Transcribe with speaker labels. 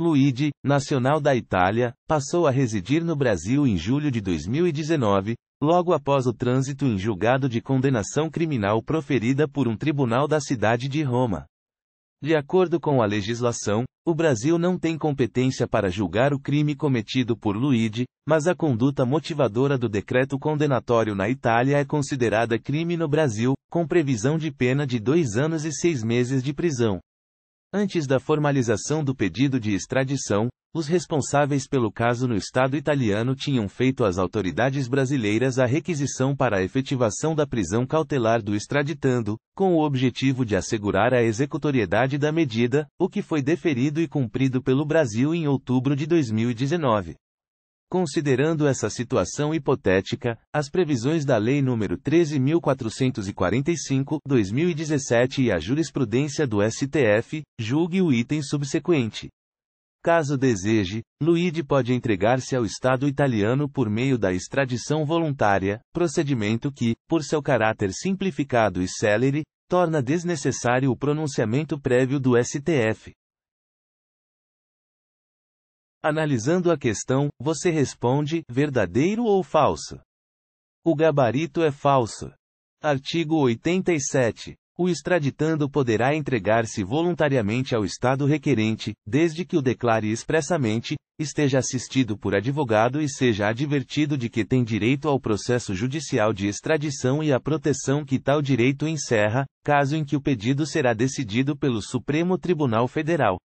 Speaker 1: Luigi, nacional da Itália, passou a residir no Brasil em julho de 2019, logo após o trânsito em julgado de condenação criminal proferida por um tribunal da cidade de Roma. De acordo com a legislação, o Brasil não tem competência para julgar o crime cometido por Luigi, mas a conduta motivadora do decreto condenatório na Itália é considerada crime no Brasil, com previsão de pena de dois anos e seis meses de prisão. Antes da formalização do pedido de extradição, os responsáveis pelo caso no Estado italiano tinham feito às autoridades brasileiras a requisição para a efetivação da prisão cautelar do extraditando, com o objetivo de assegurar a executoriedade da medida, o que foi deferido e cumprido pelo Brasil em outubro de 2019. Considerando essa situação hipotética, as previsões da Lei nº 13.445/2017 e a jurisprudência do STF, julgue o item subsequente. Caso deseje, Luigi pode entregar-se ao Estado italiano por meio da extradição voluntária, procedimento que, por seu caráter simplificado e célere, torna desnecessário o pronunciamento prévio do STF. Analisando a questão, você responde: verdadeiro ou falso? O gabarito é falso. Artigo 87. O extraditando poderá entregar-se voluntariamente ao Estado requerente, desde que o declare expressamente, esteja assistido por advogado e seja advertido de que tem direito ao processo judicial de extradição e à proteção que tal direito encerra, caso em que o pedido será decidido pelo Supremo Tribunal Federal.